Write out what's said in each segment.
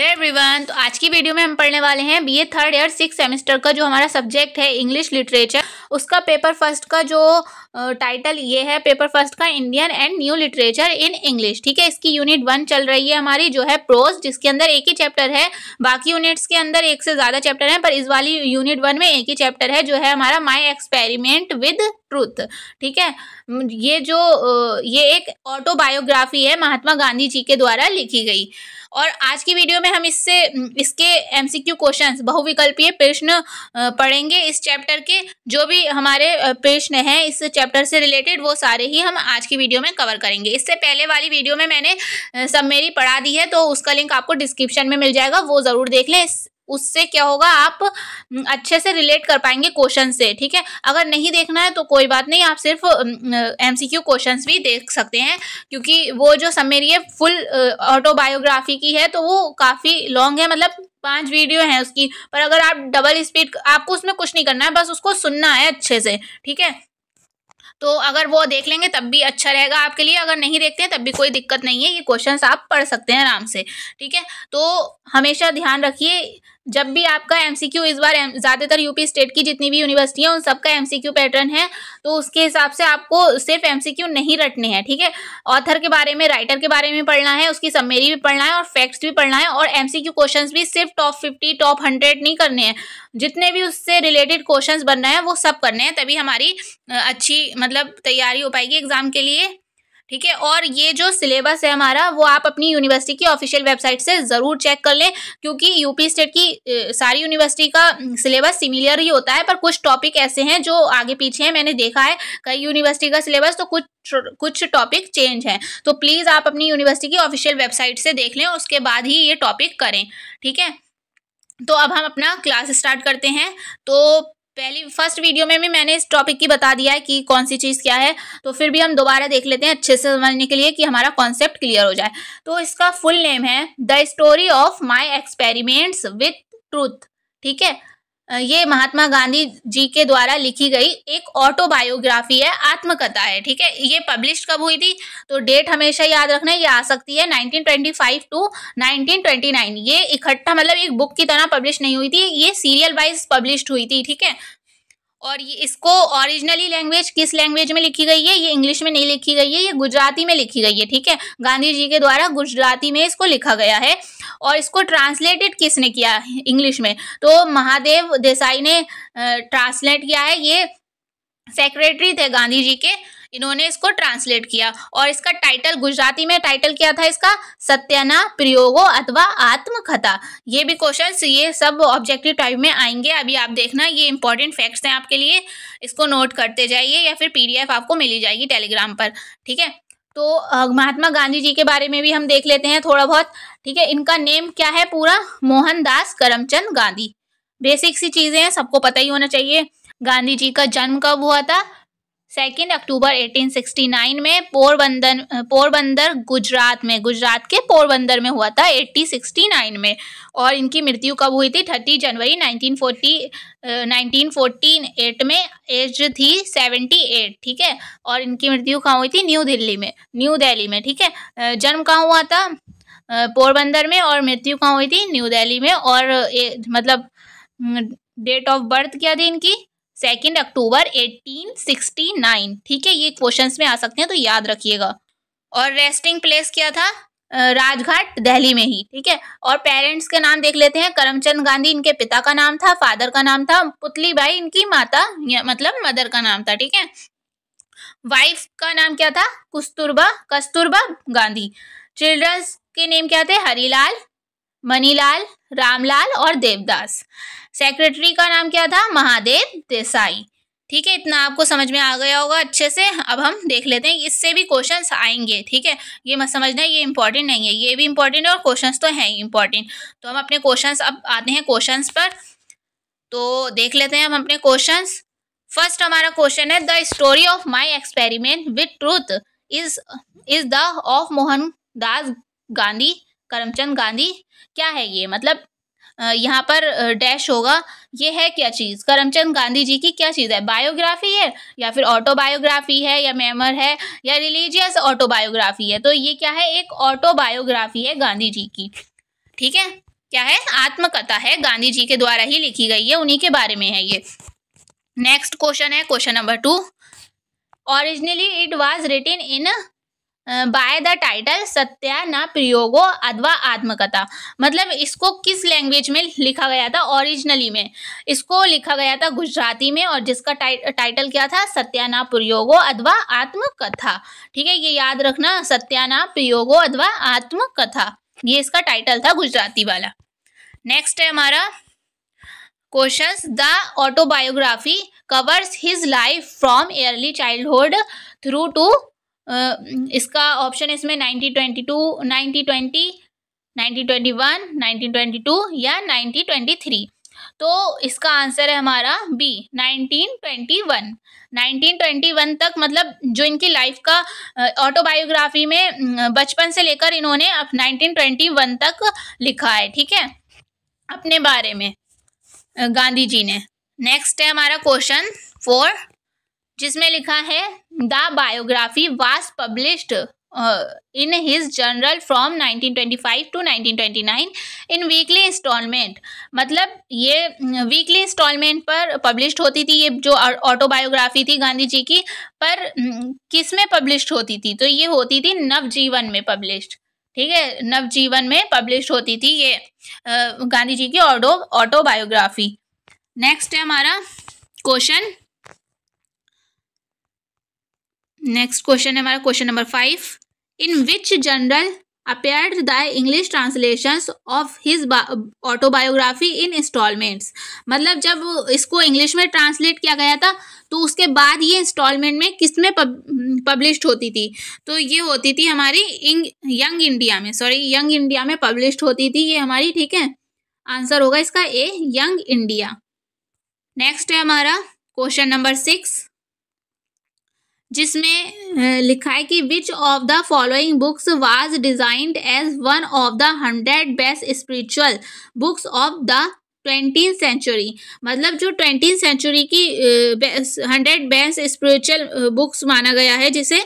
hello everyone तो आज की वीडियो में हम पढ़ने वाले हैं BA third year six semester का जो हमारा सब्जेक्ट है इंग्लिश लिटरेचर उसका पेपर फर्स्ट का जो टाइटल ये है पेपर फर्स्ट का Indian and new literature in English ठीक है इसकी यूनिट वन चल रही है हमारी जो है प्रोज जिसके अंदर एक ही चैप्टर है बाकी यूनिट्स के अंदर एक से ज़्यादा चैप्टर हैं पर इस वाली यूनिट वन में एक ही चैप्टर है जो है हमारा माई एक्सपेरिमेंट विद ट्रूथ ठीक है ये जो ये एक ऑटोबायोग्राफी है महात्मा गांधी जी के द्वारा लिखी गई और आज की वीडियो में हम इससे इसके एमसीक्यू क्वेश्चंस बहुविकल्पीय प्रश्न पढ़ेंगे इस चैप्टर के जो भी हमारे प्रश्न हैं इस चैप्टर से रिलेटेड वो सारे ही हम आज की वीडियो में कवर करेंगे इससे पहले वाली वीडियो में मैंने सब मेरी पढ़ा दी है तो उसका लिंक आपको डिस्क्रिप्शन में मिल जाएगा वो ज़रूर देख लें उससे क्या होगा आप अच्छे से रिलेट कर पाएंगे क्वेश्चन से ठीक है अगर नहीं देखना है तो कोई बात नहीं आप सिर्फ एम सी क्यू क्वेश्चन भी देख सकते हैं क्योंकि वो जो समेरी है फुल ऑटोबायोग्राफी की है तो वो काफ़ी लॉन्ग है मतलब पांच वीडियो हैं उसकी पर अगर आप डबल स्पीड आपको उसमें कुछ नहीं करना है बस उसको सुनना है अच्छे से ठीक है तो अगर वो देख लेंगे तब भी अच्छा रहेगा आपके लिए अगर नहीं देखते हैं तब भी कोई दिक्कत नहीं है ये क्वेश्चन आप पढ़ सकते हैं आराम से ठीक है तो हमेशा ध्यान रखिए जब भी आपका एमसीक्यू इस बार ज़्यादातर यूपी स्टेट की जितनी भी यूनिवर्सिटी है उन सबका एमसीक्यू पैटर्न है तो उसके हिसाब से आपको सिर्फ एमसीक्यू नहीं रटने हैं ठीक है ऑथर के बारे में राइटर के बारे में पढ़ना है उसकी सम्मेरी भी पढ़ना है और फैक्ट्स भी पढ़ना है और एमसीक्यू क्वेश्चन भी सिर्फ टॉप फिफ्टी टॉप हंड्रेड नहीं करने हैं जितने भी उससे रिलेटेड क्वेश्चन बन रहे हैं वो सब करने हैं तभी हमारी अच्छी मतलब तैयारी हो पाएगी एग्जाम के लिए ठीक है और ये जो सिलेबस है हमारा वो आप अपनी यूनिवर्सिटी की ऑफिशियल वेबसाइट से ज़रूर चेक कर लें क्योंकि यूपी स्टेट की सारी यूनिवर्सिटी का सिलेबस सिमिलर ही होता है पर कुछ टॉपिक ऐसे हैं जो आगे पीछे हैं मैंने देखा है कई यूनिवर्सिटी का सिलेबस तो कुछ कुछ टॉपिक चेंज हैं तो प्लीज़ आप अपनी यूनिवर्सिटी की ऑफिशियल वेबसाइट से देख लें उसके बाद ही ये टॉपिक करें ठीक है तो अब हम अपना क्लास स्टार्ट करते हैं तो पहली फर्स्ट वीडियो में भी मैंने इस टॉपिक की बता दिया है कि कौन सी चीज़ क्या है तो फिर भी हम दोबारा देख लेते हैं अच्छे से समझने के लिए कि हमारा कॉन्सेप्ट क्लियर हो जाए तो इसका फुल नेम है the story of my experiments with truth ठीक है ये महात्मा गांधी जी के द्वारा लिखी गई एक ऑटोबायोग्राफी है आत्मकथा है ठीक है ये पब्लिश कब हुई थी तो डेट हमेशा याद रखना ये आ सकती है 1925 टू 1929 ये इकट्ठा मतलब एक बुक की तरह पब्लिश नहीं हुई थी ये सीरियल वाइज पब्लिश हुई थी ठीक है और ये इसको ओरिजिनली लैंग्वेज किस लैंग्वेज में लिखी गई है ये इंग्लिश में नहीं लिखी गई है ये गुजराती में लिखी गई है ठीक है गांधी जी के द्वारा गुजराती में इसको लिखा गया है और इसको ट्रांसलेटेड किसने किया इंग्लिश में तो महादेव देसाई ने ट्रांसलेट किया है ये सेक्रेटरी थे गांधी जी के इन्होंने इसको ट्रांसलेट किया और इसका टाइटल गुजराती में टाइटल क्या था इसका सत्यना प्रयोगो अथवा आत्मकथा ये भी क्वेश्चन ये सब ऑब्जेक्टिव टाइप में आएंगे अभी आप देखना ये इंपॉर्टेंट फैक्ट्स हैं आपके लिए इसको नोट करते जाइए या फिर पी आपको मिली जाएगी टेलीग्राम पर ठीक है तो महात्मा गांधी जी के बारे में भी हम देख लेते हैं थोड़ा बहुत ठीक है इनका नेम क्या है पूरा मोहनदास करमचंद गांधी बेसिक सी चीज़ें हैं सबको पता ही होना चाहिए गांधी जी का जन्म कब हुआ था सेकेंड अक्टूबर 1869 में पोरबंदर पोरबंदर गुजरात में गुजरात के पोरबंदर में हुआ था 1869 में और इनकी मृत्यु कब हुई थी 30 जनवरी 1940 1948 में एज थी 78 ठीक है और इनकी मृत्यु कहाँ हुई थी न्यू दिल्ली में न्यू दिल्ली में ठीक है जन्म कहाँ हुआ था पोरबंदर में और मृत्यु कहाँ हुई थी न्यू दिल्ली में और ए, मतलब डेट ऑफ बर्थ क्या थी इनकी सेकेंड अक्टूबर 1869 ठीक है ये क्वेश्चंस में आ सकते हैं तो याद रखिएगा और रेस्टिंग प्लेस क्या था राजघाट दिल्ली में ही ठीक है और पेरेंट्स के नाम देख लेते हैं करमचंद गांधी इनके पिता का नाम था फादर का नाम था पुतली भाई इनकी माता मतलब मदर का नाम था ठीक है वाइफ का नाम क्या था कस्तूरबा कस्तूरबा गांधी चिल्ड्रंस के नेम क्या थे हरीलाल मनीलाल रामलाल और देवदास सेक्रेटरी का नाम क्या था महादेव देसाई ठीक है इतना आपको समझ में आ गया होगा अच्छे से अब हम देख लेते हैं इससे भी क्वेश्चंस आएंगे ठीक है ये मत समझना ये इंपॉर्टेंट नहीं है ये भी इंपॉर्टेंट है और क्वेश्चंस तो हैं इंपॉर्टेंट तो हम अपने क्वेश्चंस अब आते हैं क्वेश्चंस पर तो देख लेते हैं हम अपने क्वेश्चन फर्स्ट हमारा क्वेश्चन है the story of my experiment with truth is is the of Mohan Gandhi Karamchand Gandhi क्या है ये मतलब यहाँ पर डैश होगा ये है क्या चीज़ करमचंद गांधी जी की क्या चीज़ है बायोग्राफी है या फिर ऑटोबायोग्राफी है या मेमर है या रिलीजियस ऑटोबायोग्राफी है तो ये क्या है एक ऑटोबायोग्राफी है गांधी जी की ठीक है क्या है आत्मकथा है गांधी जी के द्वारा ही लिखी गई है उन्हीं के बारे में है ये नेक्स्ट क्वेश्चन है question number two originally it was written in by the title Satya na Prayogo अथवा आत्मकथा मतलब इसको किस लैंग्वेज में लिखा गया था ओरिजिनली में इसको लिखा गया था गुजराती में और जिसका टाइ, टाइटल क्या था सत्याना प्रयोगो अथवा आत्मकथा ठीक है ये याद रखना सत्याना प्रयोगो अथवा आत्मकथा ये इसका टाइटल था गुजराती वाला नेक्स्ट है हमारा question the autobiography covers his life from early childhood through to इसका ऑप्शन इसमें nineteen twenty two nineteen twenty nineteen twenty one nineteen twenty two या नाइनटीन ट्वेंटी थ्री तो इसका आंसर है हमारा B nineteen twenty one nineteen twenty one तक मतलब जो इनकी लाइफ का ऑटोबायोग्राफी में बचपन से लेकर इन्होंने अब नाइनटीन ट्वेंटी वन तक लिखा है ठीक है अपने बारे में गांधी जी ने नेक्स्ट है हमारा क्वेश्चन फोर जिसमें लिखा है the biography was published in his journal from 1925 to 1929 in weekly installment मतलब ये वीकली इंस्टॉलमेंट पर पब्लिश होती थी ये जो ऑटोबायोग्राफी थी गांधी जी की पर किस में पब्लिश होती थी तो ये होती थी नवजीवन में पब्लिश्ड ठीक है नवजीवन में पब्लिश होती थी ये गांधी जी की ऑटो ऑटोबायोग्राफी नेक्स्ट है हमारा क्वेश्चन नेक्स्ट क्वेश्चन है हमारा question number five in which journal appeared the English translation of his autobiography in installments मतलब जब इसको इंग्लिश में ट्रांसलेट किया गया था तो उसके बाद ये इंस्टॉलमेंट में किस में पब्लिश्ड होती थी तो ये होती थी हमारी इंग, यंग इंडिया में सॉरी यंग इंडिया में पब्लिश्ड होती थी ये हमारी ठीक है आंसर होगा इसका ए यंग इंडिया नेक्स्ट है हमारा क्वेश्चन नंबर सिक्स जिसमें लिखा है कि which of the following books was designed as one of the hundred best spiritual books of the twenty century मतलब जो ट्वेंटी सेंचुरी की हंड्रेड बेस्ट स्पिरिचुअल बुक्स माना गया है जिसे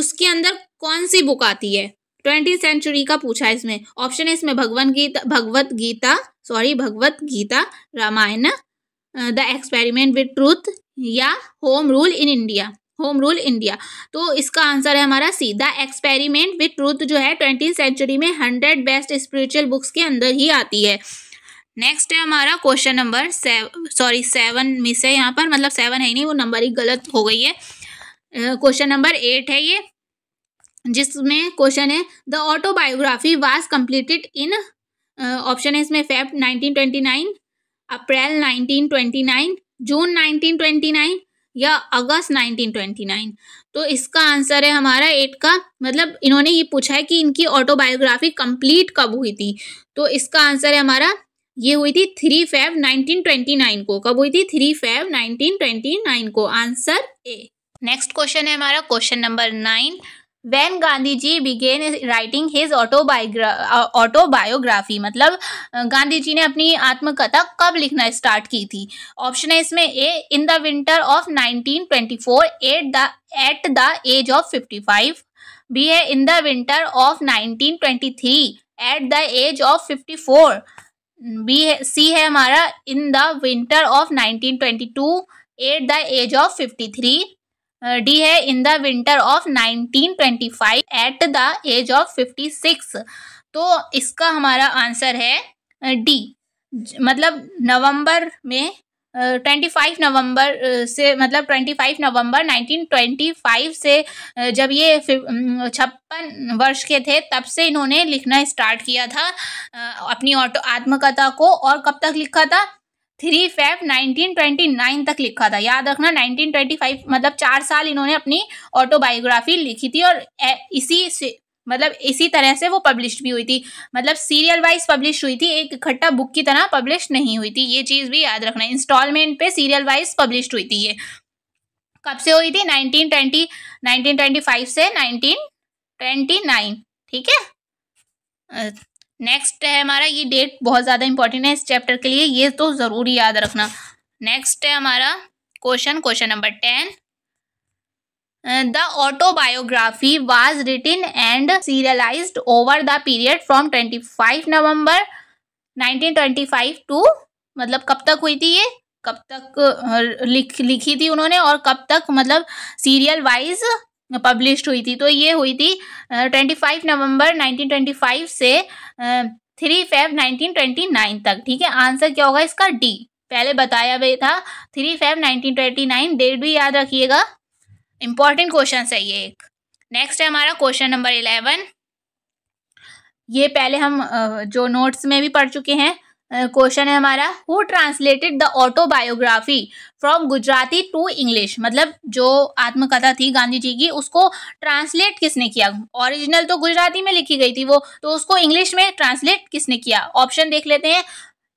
उसके अंदर कौन सी बुक आती है ट्वेंटी सेंचुरी का पूछा है इसमें ऑप्शन है इसमें Bhagwan Gita Bhagwat Gita sorry Bhagwat Gita Ramayan the experiment with truth या home rule in India home rule India तो इसका आंसर है हमारा C the experiment with truth जो है ट्वेंटी सेंचुरी में हंड्रेड बेस्ट स्पिरिचुअल बुक्स के अंदर ही आती है नेक्स्ट है हमारा question number seven sorry seven miss है यहाँ पर मतलब सेवन है ही नहीं वो नंबर ही गलत हो गई है क्वेश्चन नंबर एट है ये जिसमें क्वेश्चन है the autobiography was completed in option है इसमें फेब 1929 अप्रैल 1929 जून 1929 या अगस्त 1929 तो इसका आंसर है हमारा एट का मतलब इन्होंने ये पूछा है कि इनकी ऑटोबायोग्राफी कंप्लीट कब हुई थी तो इसका आंसर है हमारा ये हुई थी थ्री फाइव 1929 को कब हुई थी थ्री फाइव 1929 को आंसर ए नेक्स्ट क्वेश्चन है हमारा question number nine when Gandhi ji began writing his autobiogra autobiography मतलब गांधी uh, जी ने अपनी आत्मकथा कब लिखना स्टार्ट की थी ऑप्शन है इसमें A in the winter of 1924 at the at the age of 55 B है in the winter of 1923 at the age of 54 B है सी है हमारा in the winter of 1922 at the age of 53 D है in the winter of 1925 at the age of 56 तो इसका हमारा answer है D मतलब नवंबर में ट्वेंटी फाइव नवंबर से मतलब twenty five November nineteen twenty five से जब ये छप्पन वर्ष के थे तब से इन्होंने लिखना स्टार्ट किया था अपनी ऑटो आत्मकथा को और कब तक लिखा था थ्री फेब 1929 तक लिखा था याद रखना 1925 मतलब चार साल इन्होंने अपनी ऑटोबायोग्राफी लिखी थी और इसी से मतलब इसी तरह से वो पब्लिश भी हुई थी मतलब सीरियल वाइज पब्लिश हुई थी एक इकट्ठा बुक की तरह पब्लिश नहीं हुई थी ये चीज़ भी याद रखना इंस्टॉलमेंट पे सीरियल वाइज पब्लिश हुई थी ये कब से हुई थी 1920 1925 से 1929 ठीक है नेक्स्ट है हमारा ये डेट बहुत ज़्यादा इंपॉर्टेंट है इस चैप्टर के लिए ये तो ज़रूरी याद रखना नेक्स्ट है हमारा question question number ten the autobiography was written and serialise over the period from twenty five November nineteen two मतलब कब तक हुई थी ये कब तक uh, लिख लिखी थी उन्होंने और कब तक मतलब सीरियल वाइज पब्लिश्ड हुई थी तो ये हुई थी twenty five November nineteen twenty five से three Feb nineteen twenty nine तक ठीक है आंसर क्या होगा इसका डी पहले बताया भी था three Feb nineteen twenty nine date भी याद रखिएगा इंपॉर्टेंट क्वेश्चन है ये एक नेक्स्ट है हमारा क्वेश्चन नंबर इलेवन ये पहले हम जो नोट्स में भी पढ़ चुके हैं क्वेश्चन है हमारा who translated the autobiography from Gujarati to English मतलब जो आत्मकथा थी गांधी जी की उसको ट्रांसलेट किसने किया ओरिजिनल तो गुजराती में लिखी गई थी वो तो उसको इंग्लिश में ट्रांसलेट किसने किया ऑप्शन देख लेते हैं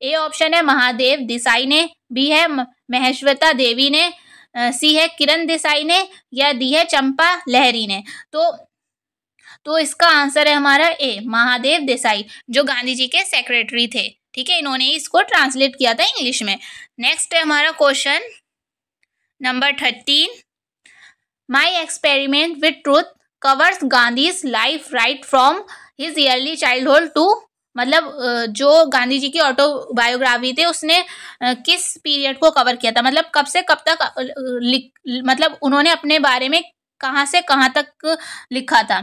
ए ऑप्शन है महादेव देसाई ने बी है महेश्वरता देवी ने सी है किरण देसाई ने या डी है चंपा लहरी ने तो तो इसका आंसर है हमारा ए महादेव देसाई जो गांधी जी के सेक्रेटरी थे ठीक है इन्होंने इसको ट्रांसलेट किया था इंग्लिश में नेक्स्ट है हमारा question number thirteen my experiment with truth covers Gandhi's life right from his early childhood to मतलब जो गांधी जी की ऑटोबायोग्राफी थी उसने किस पीरियड को कवर किया था मतलब कब से कब तक मतलब उन्होंने अपने बारे में कहाँ से कहाँ तक लिखा था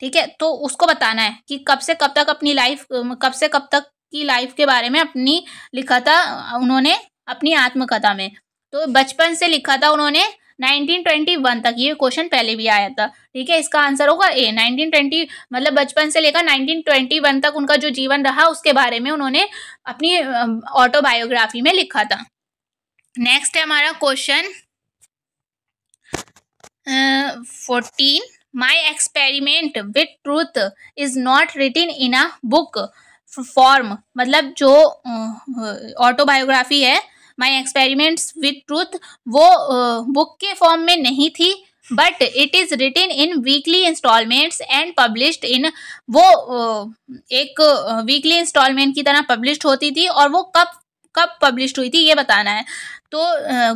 ठीक है तो उसको बताना है कि कब से कब तक अपनी लाइफ कब से कब तक की लाइफ के बारे में अपनी लिखा था उन्होंने अपनी आत्मकथा में तो बचपन से लिखा था उन्होंने 1921 तक ये क्वेश्चन पहले भी आया था ठीक है इसका आंसर होगा ए 1920 मतलब बचपन से लेकर 1921 तक उनका जो जीवन रहा उसके बारे में उन्होंने अपनी ऑटोबायोग्राफी में लिखा था नेक्स्ट है हमारा question fourteen my experiment with truth is not written in a book form मतलब जो ऑटोबायोग्राफी है माई एक्सपेरिमेंट्स विथ ट्रूथ वो बुक के फॉर्म में नहीं थी but it is written in weekly instalments and published in वो एक वीकली इंस्टॉलमेंट की तरह पब्लिश्ड होती थी और वो कब कब पब्लिश्ड हुई थी ये बताना है तो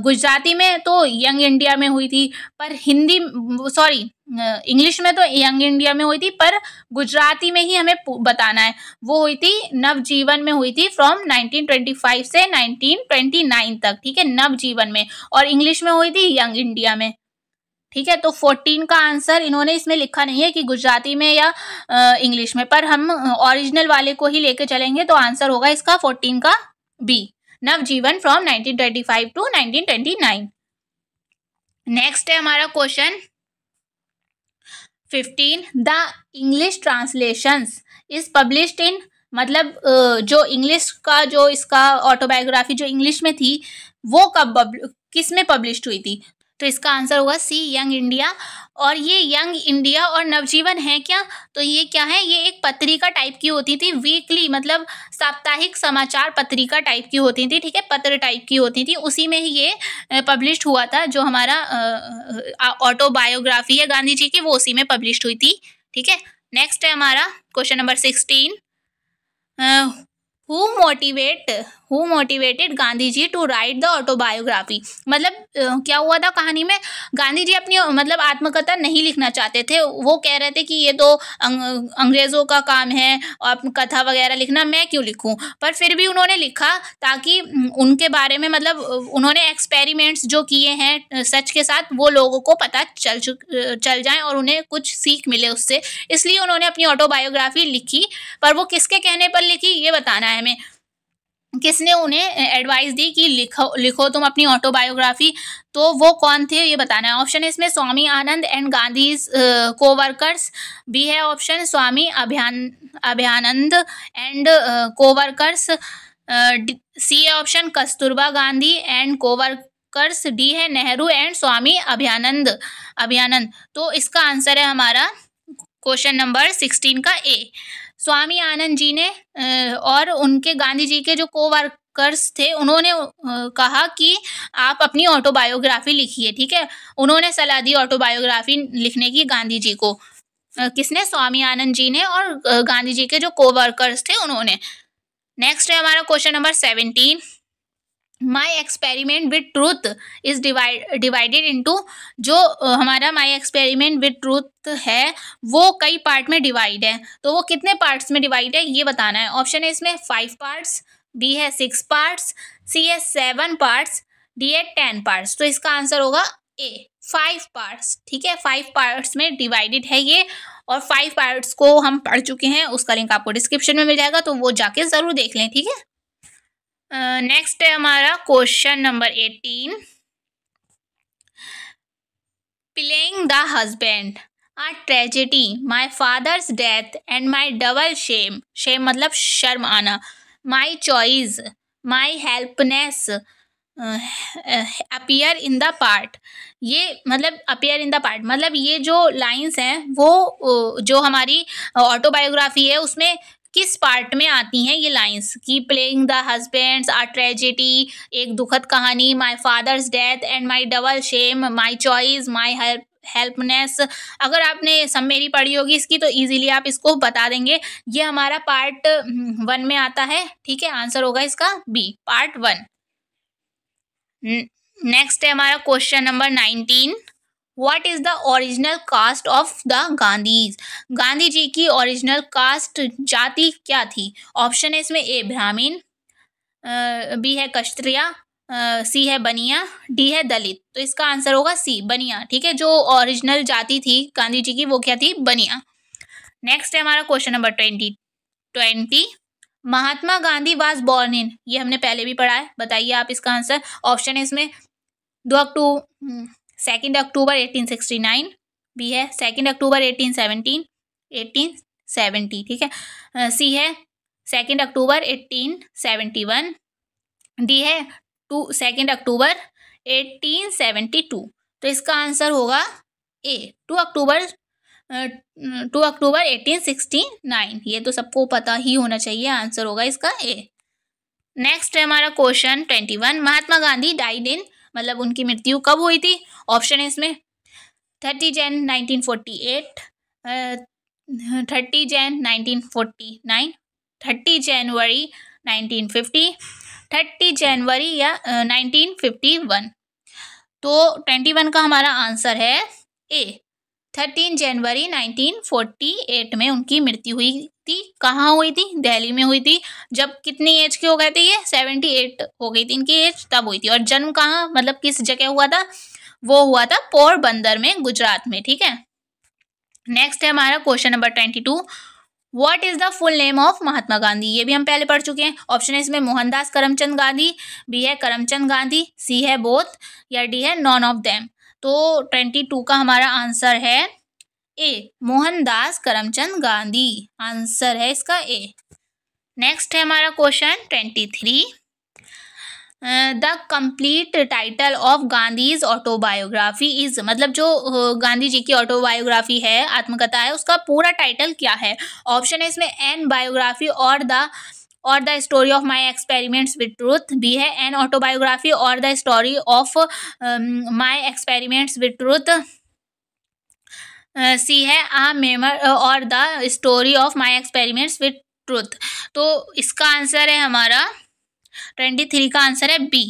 गुजराती में तो यंग इंडिया में हुई थी पर हिंदी सॉरी इंग्लिश में तो यंग इंडिया में हुई थी पर गुजराती में ही हमें बताना है वो हुई थी नवजीवन में हुई थी फ्रॉम 1925 से 1929 तक ठीक है नवजीवन में और इंग्लिश में हुई थी यंग इंडिया में ठीक है तो फोर्टीन का आंसर इन्होंने इसमें लिखा नहीं है कि गुजराती में या इंग्लिश में पर हम ओरिजिनल वाले को ही लेकर चलेंगे तो आंसर होगा इसका फोर्टीन का B Navjivan from 1925 to 1929 next है हमारा question fifteen the English translations is published in मतलब जो इंग्लिश का जो इसका ऑटोबायोग्राफी जो इंग्लिश में थी वो कब किस में पब्लिश हुई थी तो इसका आंसर होगा सी यंग इंडिया और ये यंग इंडिया और नवजीवन है क्या तो ये क्या है ये एक पत्रिका टाइप की होती थी वीकली मतलब साप्ताहिक समाचार पत्रिका टाइप की होती थी ठीक है पत्र टाइप की होती थी उसी में ही ये पब्लिश हुआ था जो हमारा ऑटोबायोग्राफी है गांधी जी की वो उसी में पब्लिश हुई थी ठीक है नेक्स्ट है हमारा question number sixteen who motivate who motivated Gandhi ji to write the autobiography मतलब क्या हुआ था कहानी में गांधी जी अपनी मतलब आत्मकथा नहीं लिखना चाहते थे वो कह रहे थे कि ये तो अंग्रेज़ों का काम है और कथा वगैरह लिखना मैं क्यों लिखूँ पर फिर भी उन्होंने लिखा ताकि उनके बारे में मतलब उन्होंने एक्सपेरिमेंट्स जो किए हैं सच के साथ वो लोगों को पता चल चल जाए और उन्हें कुछ सीख मिले उससे इसलिए उन्होंने अपनी ऑटोबायोग्राफी लिखी पर वो किसके कहने पर लिखी ये बताना है हमें किसने उन्हें एडवाइस दी कि लिखो लिखो तुम अपनी ऑटोबायोग्राफी तो वो कौन थे ये बताना है ऑप्शन इसमें स्वामी आनंद and Gandhi co-workers B है ऑप्शन स्वामी अभियान Abhiyanand and co-workers C है option Kasturba Gandhi and co-workers D है नेहरू एंड स्वामी अभियानंद अभियानंद तो इसका आंसर है हमारा क्वेश्चन नंबर सिक्सटीन का ए स्वामी आनंद जी ने और उनके गांधी जी के जो को वर्कर्स थे उन्होंने कहा कि आप अपनी ऑटोबायोग्राफी लिखिए ठीक है उन्होंने सलाह दी ऑटोबायोग्राफी लिखने की गांधी जी को किसने स्वामी आनंद जी ने और गांधी जी के जो को वर्कर्स थे उन्होंने नेक्स्ट है हमारा question number seventeen my experiment with truth is divide divided into जो हमारा माई एक्सपेरिमेंट विद ट्रूथ है वो कई पार्ट में डिवाइड है तो वो कितने पार्ट्स में डिवाइड है ये बताना है ऑप्शन है इसमें फाइव पार्ट्स बी है सिक्स पार्ट्स सी है सेवन पार्ट्स डी है टेन पार्ट्स तो इसका आंसर होगा ए फाइव पार्ट्स ठीक है फाइव पार्ट्स में डिवाइडेड है ये और फाइव पार्ट्स को हम पढ़ चुके हैं उसका लिंक आपको डिस्क्रिप्शन में मिल जाएगा तो वो जाके ज़रूर देख लें ठीक है नेक्स्ट है हमारा question number eighteen playing the husband a tragedy my father's death and my double shame shame मतलब शर्म आना my choice my helplessness appear in the part ये मतलब अपियर इन द पार्ट मतलब ये जो लाइन्स हैं वो जो हमारी ऑटोबायोग्राफी है उसमें किस पार्ट में आती हैं ये लाइंस की playing the husband's a tragedy एक दुखद कहानी my father's death and my double shame my choice my help helplessness अगर आपने सब मेरी पढ़ी होगी इसकी तो इजीली आप इसको बता देंगे ये हमारा पार्ट हम्म, वन में आता है ठीक है आंसर होगा इसका बी पार्ट वन नेक्स्ट है हमारा question number nineteen what is the original caste of the Gandhi's Gandhi ji की ओरिजिनल कास्ट जाति क्या थी ऑप्शन है इसमें ए ब्राह्मीण बी है कश्त्रिया सी है बनिया डी है दलित तो इसका आंसर होगा सी बनिया ठीक है जो ओरिजिनल जाति थी गांधी जी की वो क्या थी बनिया नेक्स्ट है हमारा question number twenty twenty Mahatma Gandhi was born in ये हमने पहले भी पढ़ा है बताइए आप इसका आंसर ऑप्शन है इसमें दो अक्टू hmm, second October eighteen sixty nine B है second October eighteen seventeen eighteen seventy ठीक है सी uh, है second October eighteen seventy one D है two second October eighteen seventy two तो इसका आंसर होगा A two October two October eighteen sixty nine ये तो सबको पता ही होना चाहिए आंसर होगा इसका ए नेक्स्ट है हमारा question twenty one Mahatma Gandhi died in मतलब उनकी मृत्यु कब हुई थी ऑप्शन है इसमें thirty Jan nineteen forty eight thirty Jan nineteen forty nine thirty January nineteen fifty thirty January या नाइनटीन फिफ्टी वन तो ट्वेंटी वन का हमारा आंसर है A thirteen January nineteen forty eight में उनकी मृत्यु हुई थी कहाँ हुई थी दिल्ली में हुई थी जब कितनी एज के हो गए थे ये सेवेंटी एट हो गई थी इनकी एज तब हुई थी और जन्म कहाँ मतलब किस जगह हुआ था वो हुआ था पोरबंदर में गुजरात में ठीक है नेक्स्ट है हमारा question number twenty two what is the full name of Mahatma Gandhi ये भी हम पहले पढ़ चुके हैं ऑप्शन है इसमें मोहनदास करमचंद गांधी बी है करमचंद गांधी सी है बोथ या डी है नॉन ऑफ देम तो ट्वेंटी टू का हमारा आंसर है ए मोहनदास करमचंद गांधी आंसर है इसका ए नेक्स्ट है हमारा question twenty three the complete title of Gandhi's autobiography is मतलब जो गांधी जी की ऑटोबायोग्राफी है आत्मकथा है उसका पूरा टाइटल क्या है ऑप्शन है इसमें एन बायोग्राफी और द और the story of my experiments with truth भी है एन ऑटोबायोग्राफी और the story of my experiments with truth C है आ मेमर और the story of my experiments with truth तो इसका आंसर है हमारा ट्वेंटी थ्री का आंसर है बी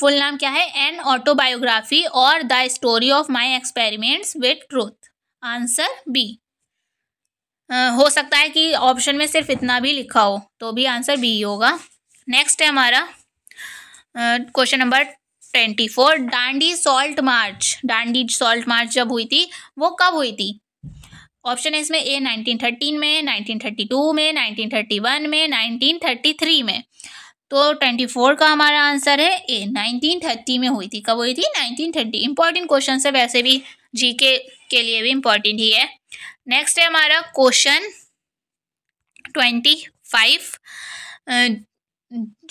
फुल नाम क्या है एन ऑटोबायोग्राफी और the story of my experiments with truth answer B हो सकता है कि ऑप्शन में सिर्फ इतना भी लिखा हो तो भी आंसर बी होगा नेक्स्ट है हमारा question number twenty four Dandi salt march Dandi salt march जब हुई थी वो कब हुई थी ऑप्शन है इसमें ए नाइनटीन थर्टीन में नाइनटीन थर्टी टू में नाइनटीन थर्टी वन में नाइनटीन थर्टी थ्री में तो ट्वेंटी फोर का हमारा आंसर है ए नाइनटीन थर्टी में हुई थी कब हुई थी नाइनटीन थर्टी इंपॉर्टेंट क्वेश्चन है वैसे भी जी के के लिए भी इम्पोर्टेंट ही है नेक्स्ट है हमारा क्वेश्चन ट्वेंटी फाइव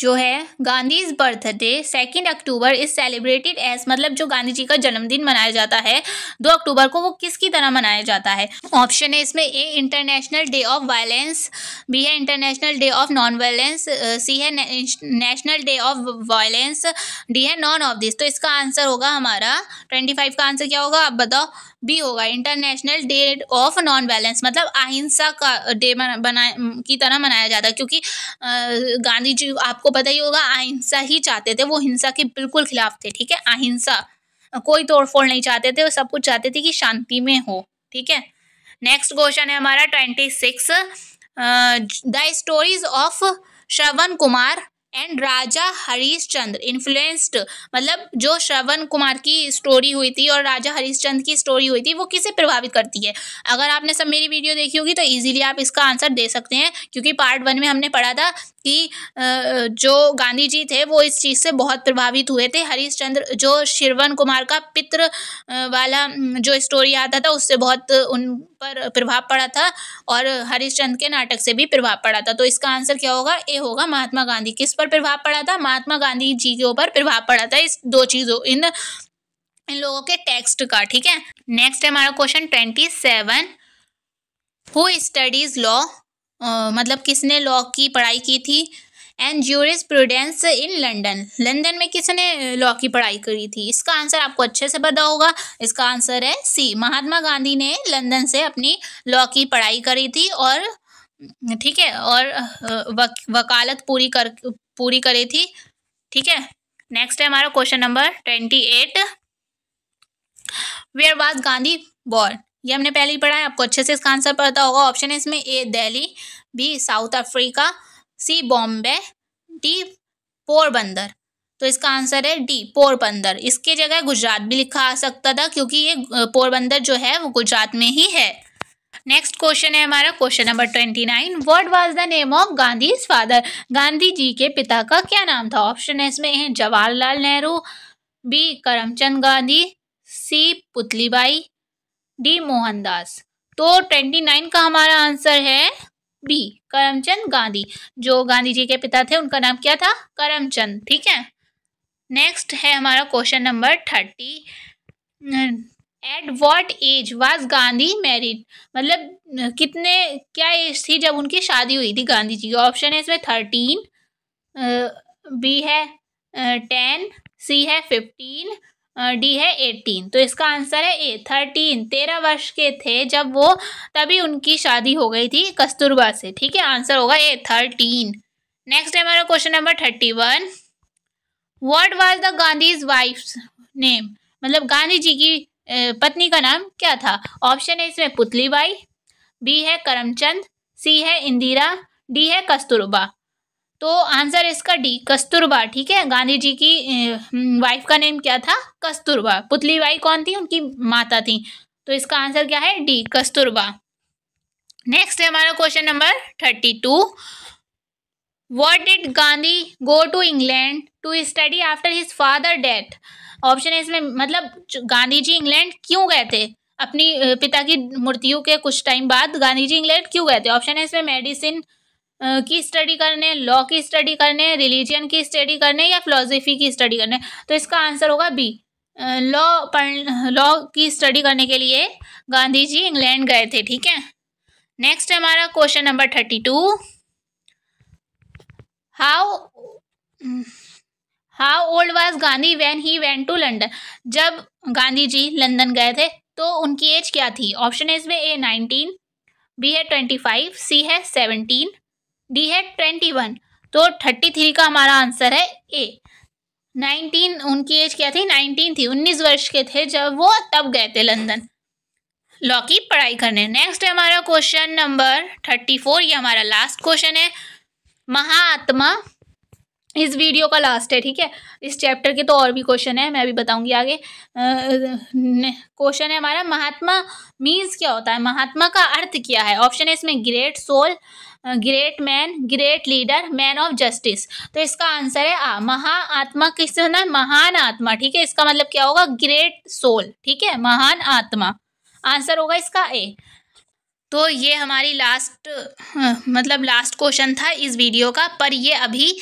जो है Gandhi's birthday second October is celebrated as मतलब जो गांधी जी का जन्मदिन मनाया जाता है दो अक्टूबर को वो किसकी तरह मनाया जाता है ऑप्शन है इसमें A international day of violence B है international day of non violence C है national day of violence D है नॉन ऑफ दिस तो इसका आंसर होगा हमारा ट्वेंटी फाइव का आंसर क्या होगा आप बताओ बी होगा international day of non violence मतलब अहिंसा का डे बना की तरह मनाया जाता है क्योंकि गांधी जी आपको पता ही होगा अहिंसा ही चाहते थे वो हिंसा के बिल्कुल खिलाफ थे ठीक है अहिंसा कोई तोड़फोड़ नहीं चाहते थे वो सब कुछ चाहते थे कि शांति में हो ठीक है नेक्स्ट क्वेश्चन है हमारा twenty six the stories of Shravan Kumar and Raja Harishchandra influenced मतलब जो श्रवण कुमार की स्टोरी हुई थी और राजा हरीशचंद्र की स्टोरी हुई थी वो किसे प्रभावित करती है अगर आपने सब मेरी वीडियो देखी होगी तो इजीली आप इसका आंसर दे सकते हैं क्योंकि पार्ट वन में हमने पढ़ा था कि जो गांधी जी थे वो इस चीज़ से बहुत प्रभावित हुए थे हरीशचंद्र जो शिरवन कुमार का पित्र वाला जो स्टोरी आता था उससे बहुत उन पर प्रभाव पड़ा था और हरीशचंद्र के नाटक से भी प्रभाव पड़ा था तो इसका आंसर क्या होगा ए होगा महात्मा गांधी किस पर प्रभाव पड़ा था महात्मा गांधी जी के ऊपर प्रभाव पड़ा था इस दो चीज़ों इन इन लोगों के टेक्स्ट का ठीक है नेक्स्ट है हमारा question twenty seven who studies law मतलब किसने लॉ की पढ़ाई की थी and jurisprudence in London London में किसने लॉ की पढ़ाई करी थी इसका आंसर आपको अच्छे से पता होगा इसका आंसर है सी महात्मा गांधी ने लंदन से अपनी लॉ की पढ़ाई करी थी और ठीक है और वक, वकालत पूरी कर पूरी करी थी ठीक है नेक्स्ट है हमारा question number twenty eight where was Gandhi born ये हमने पहले ही पढ़ा है आपको अच्छे से इसका आंसर पता होगा ऑप्शन है इसमें A Delhi B South Africa C Bombay D Porbandar तो इसका आंसर है डी पोरबंदर इसके जगह गुजरात भी लिखा आ सकता था क्योंकि ये पोरबंदर जो है वो गुजरात में ही है नेक्स्ट क्वेश्चन है हमारा question number twenty nine what was the name of Gandhi father Gandhi ji के पिता का क्या नाम था ऑप्शन है इसमें है Jawaharlal Nehru B Karamchand Gandhi C Putlibai D Mohandas तो ट्वेंटी नाइन का हमारा आंसर है बी करमचंद गांधी जो गांधी जी के पिता थे उनका नाम क्या था करमचंद ठीक है नेक्स्ट है हमारा question number thirty eight what age was Gandhi married मतलब कितने क्या एज थी जब उनकी शादी हुई थी गांधी जी की ऑप्शन है इसमें थर्टीन बी है टेन सी है फिफ्टीन डी है एटीन तो इसका आंसर है ए थर्टीन तेरह वर्ष के थे जब वो तभी उनकी शादी हो गई थी कस्तूरबा से ठीक है आंसर होगा ए थर्टीन नेक्स्ट है हमारा question number thirty one what was the Gandhi's wife name मतलब गांधी जी की पत्नी का नाम क्या था ऑप्शन है इसमें पुतली बाई बी है करमचंद सी है इंदिरा डी है कस्तूरबा तो आंसर इसका डी कस्तूरबा ठीक है गांधी जी की वाइफ हम्म, का नेम क्या था कस्तूरबा पुतली बाई कौन थी उनकी माता थी तो इसका आंसर क्या है डी कस्तूरबा नेक्स्ट है हमारा question number thirty two what did Gandhi go to England to study after his father death option है इसमें मतलब गांधी जी इंग्लैंड क्यों गए थे अपनी पिता की मूर्तियों के कुछ टाइम बाद गांधी जी इंग्लैंड क्यों गए थे ऑप्शन है इसमें मेडिसिन की स्टडी करने लॉ की स्टडी करने रिलीजन की स्टडी करने या फिलोसफी की स्टडी करने तो इसका आंसर होगा बी लॉ पढ़ लॉ की स्टडी करने के लिए गांधी जी इंग्लैंड गए थे ठीक है नेक्स्ट हमारा question number thirty two how how old was Gandhi when he went to London जब गांधी जी लंदन गए थे तो उनकी एज क्या थी ऑप्शन है इसमें ए नाइनटीन बी है ट्वेंटी फाइव सी है सेवनटीन डी है ट्वेंटी वन तो थर्टी थ्री का हमारा आंसर है ए नाइनटीन उनकी एज क्या थी नाइनटीन थी उन्नीस वर्ष के थे जब वो तब गए थे लंदन लॉ की पढ़ाई करने नेक्स्ट है हमारा क्वेश्चन नंबर थर्टी फोर ये हमारा लास्ट क्वेश्चन है महात्मा इस वीडियो का लास्ट है ठीक है इस चैप्टर के तो और भी क्वेश्चन है मैं अभी बताऊंगी आगे क्वेश्चन है हमारा महात्मा मीन्स क्या होता है महात्मा का अर्थ क्या है ऑप्शन है इसमें great soul great man great leader man of justice तो इसका आंसर है आ आत्मा किससे होना है महान आत्मा ठीक है इसका मतलब क्या होगा ग्रेट सोल ठीक है महान आत्मा आंसर होगा इसका ए तो ये हमारी लास्ट हाँ, मतलब लास्ट क्वेश्चन था इस वीडियो का पर ये अभी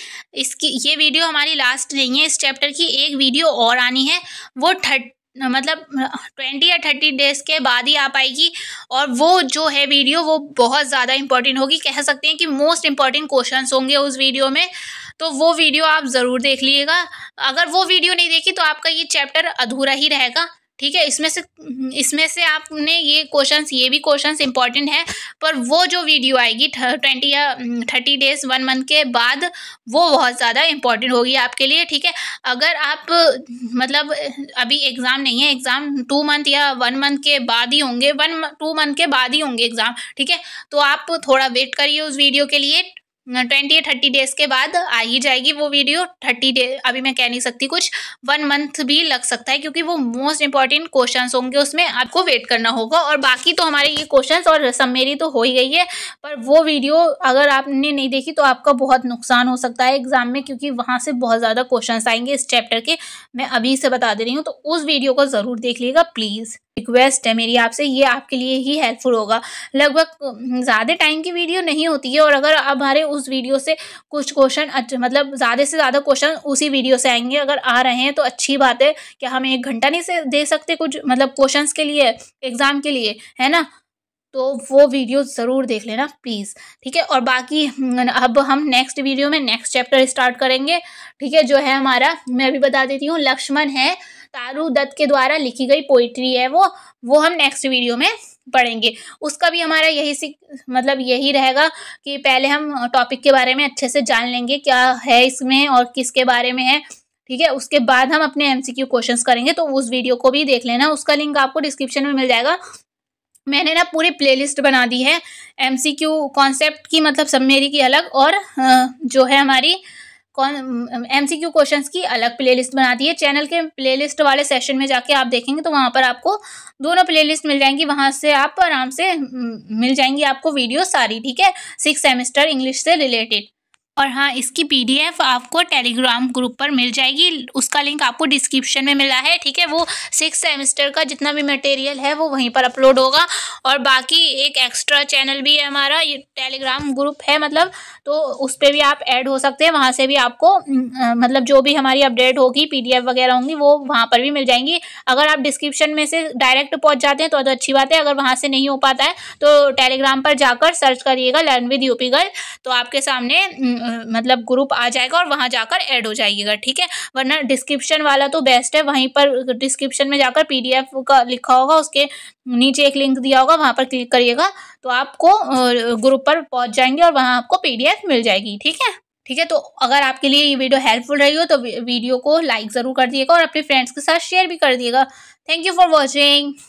इसकी ये वीडियो हमारी लास्ट नहीं है इस चैप्टर की एक वीडियो और आनी है वो थर्ट मतलब ट्वेंटी या थर्टी डेज़ के बाद ही आ पाएगी और वो जो है वीडियो वो बहुत ज़्यादा इंपॉर्टेंट होगी कह सकते हैं कि मोस्ट इंपॉर्टेंट क्वेश्चन होंगे उस वीडियो में तो वो वीडियो आप ज़रूर देख लीजिएगा अगर वो वीडियो नहीं देखी तो आपका ये चैप्टर अधूरा ही रहेगा ठीक है इसमें से इसमें से आपने ये क्वेश्चन ये भी क्वेश्चन इंपॉर्टेंट है पर वो जो वीडियो आएगी ट्वेंटी या थर्टी डेज वन मंथ के बाद वो बहुत ज़्यादा इंपॉर्टेंट होगी आपके लिए ठीक है अगर आप मतलब अभी एग्ज़ाम नहीं है एग्ज़ाम टू मंथ या वन मंथ के बाद ही होंगे वन टू मंथ के बाद ही होंगे एग्ज़ाम ठीक है तो आप थोड़ा वेट करिए उस वीडियो के लिए ट्वेंटी या थर्टी डेज के बाद आ ही जाएगी वो वीडियो थर्टी डे अभी मैं कह नहीं सकती कुछ वन मंथ भी लग सकता है क्योंकि वो मोस्ट इंपॉर्टेंट क्वेश्चन होंगे उसमें आपको वेट करना होगा और बाकी तो हमारे ये क्वेश्चन और मेरी तो हो ही गई है पर वो वीडियो अगर आपने नहीं देखी तो आपका बहुत नुकसान हो सकता है एग्जाम में क्योंकि वहाँ से बहुत ज़्यादा क्वेश्चन आएंगे इस चैप्टर के मैं अभी से बता दे रही हूँ तो उस वीडियो को ज़रूर देख लीजिएगा प्लीज़ रिक्वेस्ट है मेरी आपसे ये आपके लिए ही हेल्पफुल होगा लगभग ज़्यादा टाइम की वीडियो नहीं होती है और अगर हमारे उस उस वीडियो से कुछ क्वेश्चन मतलब ज़्यादा से ज़्यादा क्वेश्चन उसी वीडियो से आएंगे अगर आ रहे हैं तो अच्छी बात है कि हम एक घंटा नहीं दे सकते कुछ मतलब क्वेश्चन के लिए एग्ज़ाम के लिए है ना तो वो वीडियो ज़रूर देख लेना प्लीज़ ठीक है और बाकी अब हम नेक्स्ट वीडियो में नेक्स्ट चैप्टर स्टार्ट करेंगे ठीक है जो है हमारा मैं अभी बता देती हूँ लक्ष्मण है तारू दत्त के द्वारा लिखी गई पोइट्री है वो वो हम नेक्स्ट वीडियो में पढ़ेंगे उसका भी हमारा यही सी मतलब यही रहेगा कि पहले हम टॉपिक के बारे में अच्छे से जान लेंगे क्या है इसमें और किसके बारे में है ठीक है उसके बाद हम अपने एम सी करेंगे तो उस वीडियो को भी देख लेना उसका लिंक आपको डिस्क्रिप्शन में मिल जाएगा मैंने ना पूरी प्लेलिस्ट बना दी है एमसीक्यू कॉन्सेप्ट की मतलब सब मेरी की अलग और जो है हमारी कौन क्यू क्वेश्चन की अलग प्लेलिस्ट बना दी है चैनल के प्लेलिस्ट वाले सेशन में जाके आप देखेंगे तो वहाँ पर आपको दोनों प्लेलिस्ट मिल जाएंगी वहाँ से आप आराम से मिल जाएंगी आपको वीडियो सारी ठीक है सिक्स सेमेस्टर इंग्लिश से रिलेटेड और हाँ इसकी पीडीएफ आपको टेलीग्राम ग्रुप पर मिल जाएगी उसका लिंक आपको डिस्क्रिप्शन में मिला है ठीक है वो सिक्स सेमेस्टर का जितना भी मटेरियल है वो वहीं पर अपलोड होगा और बाकी एक एक्स्ट्रा चैनल भी है हमारा ये टेलीग्राम ग्रुप है मतलब तो उस पर भी आप ऐड हो सकते हैं वहाँ से भी आपको मतलब जो भी हमारी अपडेट होगी पी वगैरह होंगी वो वहाँ पर भी मिल जाएंगी अगर आप डिस्क्रिप्शन में से डायरेक्ट पहुँच जाते हैं तो, तो अच्छी बात है अगर वहाँ से नहीं हो पाता है तो टेलीग्राम पर जाकर सर्च करिएगा लर्न विद यूपी गर्ल तो आपके सामने मतलब ग्रुप आ जाएगा और वहाँ जाकर ऐड हो जाइएगा ठीक है वरना डिस्क्रिप्शन वाला तो बेस्ट है वहीं पर डिस्क्रिप्शन में जाकर पी का लिखा होगा उसके नीचे एक लिंक दिया होगा वहाँ पर क्लिक करिएगा तो आपको ग्रुप पर पहुँच जाएंगे और वहाँ आपको पी मिल जाएगी ठीक है ठीक है तो अगर आपके लिए ये वीडियो हेल्पफुल रही हो तो वीडियो को लाइक ज़रूर कर दिएगा और अपने फ्रेंड्स के साथ शेयर भी कर दिएगा थैंक यू फॉर वॉचिंग